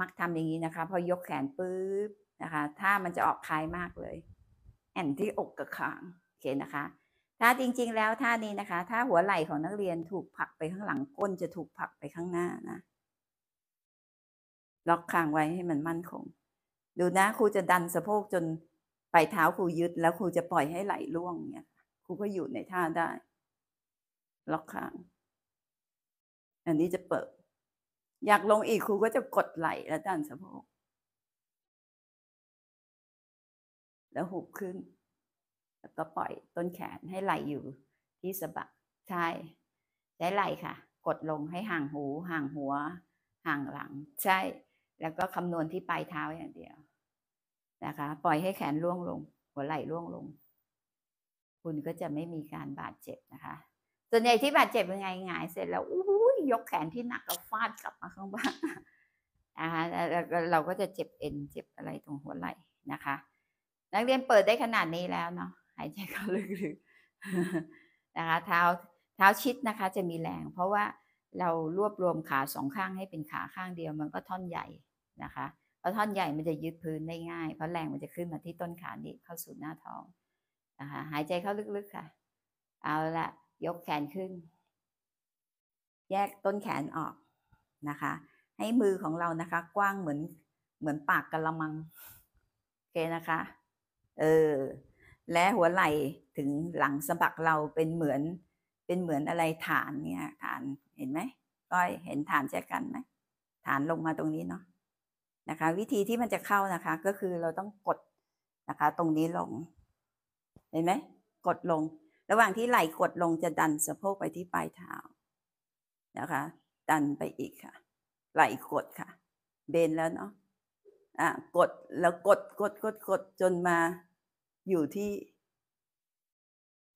มักทำอย่างนี้นะคะพอยกแขนปุ๊บนะคะท่ามันจะออกคลายมากเลย แอนที่อกกับขางโอเคนะคะท่าจริงๆแล้วท่านี้นะคะ ถ้าหัวไหล่ของนักเรียนถูกผลักไปข้างหลังก้นจะถูกผลักไปข้างหน้านะล็อกคางไว้ให้มันมั่นคง ดูนะครูจะดันสะโพกจนปลายเท้าครูยึดแล้วครูจะปล่อยให้ไหลล่วงเนี่ยครูก็อยู่ในท่าได้ ล็อกคาง อันนี้จะเปิดอยากลงอีกครูก็จะกดไหลแล้วดันสะโพก แล้วหุบขึ้น แล้วก็ปล่อยต้นแขนให้ไหลอยู่ที่สะบักใช่ใช้ไหลค่ะ กดลงให้ห่างหู ห่างหัว ห่างหลัง ใช่ แล้วก็คำนวณที่ปลายเท้าอย่างเดียว นะคะ ปล่อยให้แขนล่วงลง หัวไหลล่วงลง คุณก็จะไม่มีการบาดเจ็บนะคะ่วนใหญ่ที่บาดเจ็บเป็นไงหงายเสร็จแล้วอู้ยยกแขนที่หนักก็ฟาดกลับมาข้างบ้านนะคะเราก็จะเจ็บเอ็นเจ็บอะไรตรงหัวไหล่นะคะนักเรียนเปิดได้ขนาดนี้แล้วเนาะหายใจเข้าลึกๆนะคะเท้าเท้าชิดนะคะ จะมีแรงเพราะว่าเรารวบรวมขาสองข้างให้เป็นขาข้างเดียวมันก็ท่อนใหญ่นะคะเพราะท่อนใหญ่มันจะยึดพื้นได้ง่าย เพราะแรงมันจะขึ้นมาที่ต้นขานี้เข้าสู่หน้าท้องนะคะหายใจเข้าลึกๆค่ะ เอาละยกแขนขึ้น แยกต้นแขนออกนะคะ ให้มือของเรานะคะ กว้างเหมือน เหมือนปากกะละมังโอเคนะคะ เออ และหัวไหล่ถึงหลังสะบักเราเป็นเหมือน เป็นเหมือนอะไรฐานเนี่ย ฐานเห็นไหมก้อยเห็นฐานแจกันไหมฐานลงมาตรงนี้เนาะนะคะ วิธีที่มันจะเข้านะคะ ก็คือเราต้องกดนะคะ ตรงนี้ลงเห็นไหมกดลงระหว่างที่ไหล่กดลงจะดันสะโพกไปที่ปลายเท้านะคะ ดันไปอีกค่ะ ไหล่กดค่ะ เบนแล้วเนาะ อ่ะ กด แล้วกดกด กดกดจนมาอยู่ที่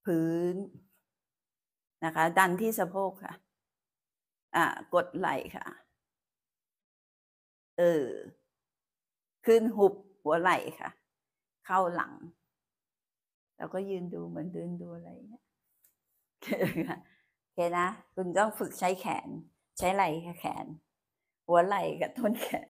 พื้นนะคะ ดันที่สะโพกค่ะ อ่ะ กดไหล่ค่ะ เออ ขึ้นหุบหัวไหล่ค่ะ เข้าหลังเราก็ยืนดูเหมือนเดินดูอะไรเงี้ยโอเคนะ คุณต้องฝึกใช้แขน ใช้ไหล่กับแขน หัวไหล่กับต้นแขน